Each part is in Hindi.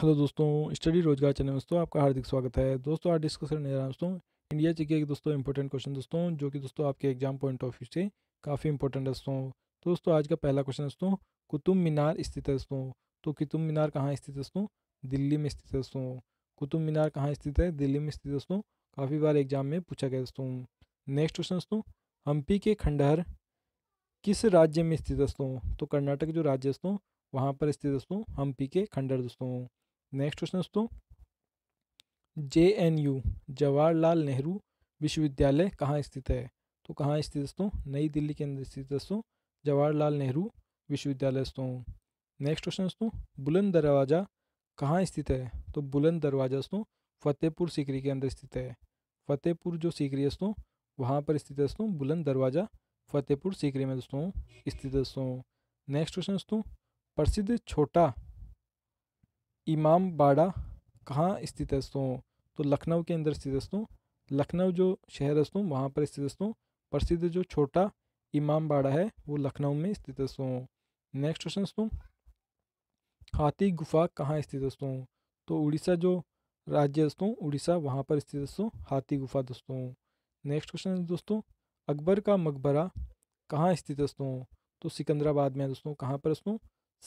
हेलो दोस्तों स्टडी रोजगार चैनल दोस्तों आपका हार्दिक स्वागत है दोस्तों आज डिस्कस करने जा रहा हूँ दोस्तों इंडिया जीके के दोस्तों इंपॉर्टेंट क्वेश्चन दोस्तों जो कि दोस्तों आपके एग्जाम पॉइंट ऑफ व्यू से काफ़ी इंपॉर्टेंट है दोस्तों तो दोस्तों आज का पहला क्वेश्चन दोस्तों कुतुब मीनार स्थित है दोस्तों तो कुतुब मीनार कहाँ स्थित है दोस्तों दिल्ली में स्थित है दोस्तों कुतुब मीनार कहाँ स्थित है दिल्ली में स्थित दोस्तों काफ़ी बार एग्जाम में पूछा गया दोस्तों नेक्स्ट क्वेश्चन दोस्तों हम्पी के खंडहर किस राज्य में स्थित दोस्तों तो कर्नाटक जो राज्य दोस्तों वहाँ पर स्थित दोस्तों हम्पी के खंडहर दोस्तों नेक्स्ट क्वेश्चन दोस्तों J N U Jawaharlal Nehru विश्वविद्यालय कहाँ स्थित है तो कहाँ स्थित दोस्तों नई दिल्ली के अंदर स्थित दोस्तों जवाहरलाल नेहरू विश्वविद्यालय दोस्तों नेक्स्ट क्वेश्चन दोस्तों बुलंद दरवाज़ा कहाँ स्थित है तो बुलंद दरवाज़ा दोस्तों फतेहपुर सीकरी के अंदर स्थित है फतेहपुर जो सीकरी है दोस्तों वहाँ पर स्थित है दोस्तों बुलंद दरवाज़ा फतेहपुर सीकरी में दोस्तों स्थित दोस्तों नेक्स्ट क्वेश्चन दोस्तों प्रसिद्ध छोटा इमाम बाड़ा कहाँ स्थित है तो लखनऊ के अंदर स्थित दोस्तों लखनऊ जो शहर है वहाँ पर स्थित दोस्तों प्रसिद्ध जो छोटा इमाम बाड़ा है वो लखनऊ में स्थित दोस्तों नेक्स्ट क्वेश्चन दोस्तों हाथी गुफा कहाँ स्थित दोस्तों तो उड़ीसा जो राज्य दोस्तों उड़ीसा वहाँ पर स्थित दोस्तों हाथी गुफा दोस्तों नेक्स्ट क्वेश्चन दोस्तों अकबर का मकबरा कहाँ स्थित दोस्तों तो सिकंदराबाद में है दोस्तों कहाँ पर दोस्तों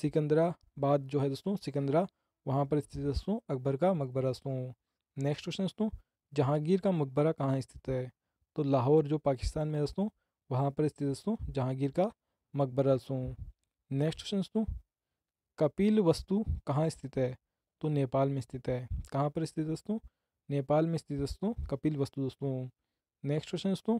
सिकंदराबाद जो है दोस्तों सिकंदरा वहाँ पर स्थित दोस्तों अकबर का मकबरा सूँ नेक्स्ट क्वेश्चन दोस्तों जहांगीर का मकबरा कहाँ स्थित है तो लाहौर जो पाकिस्तान में दोस्तों वहाँ पर स्थित दोस्तों जहांगीर का मकबरा सूँ नेक्स्ट क्वेश्चन दोस्तों कपिल वस्तु कहाँ स्थित है तो नेपाल में स्थित है कहाँ पर स्थित दोस्तों नेपाल में स्थित दोस्तों कपिल वस्तु दोस्तों नेक्स्ट क्वेश्चन दोस्तों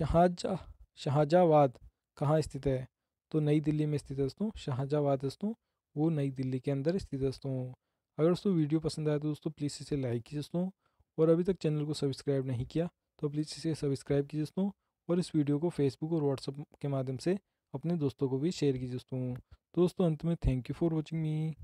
शाहजा शाहजहाबाद कहाँ स्थित है तो नई दिल्ली में स्थित दोस्तों शाहजहाबाद दोस्तों वो नई दिल्ली के अंदर स्थित दोस्तों अगर दोस्तों वीडियो पसंद आया तो दोस्तों प्लीज़ इसे लाइक कीजिए दोस्तों और अभी तक चैनल को सब्सक्राइब नहीं किया तो प्लीज़ इसे सब्सक्राइब कीजिए दोस्तों और इस वीडियो को फेसबुक और व्हाट्सअप के माध्यम से अपने दोस्तों को भी शेयर कीजिए दोस्तों तो दोस्तों अंत में thank you for watching me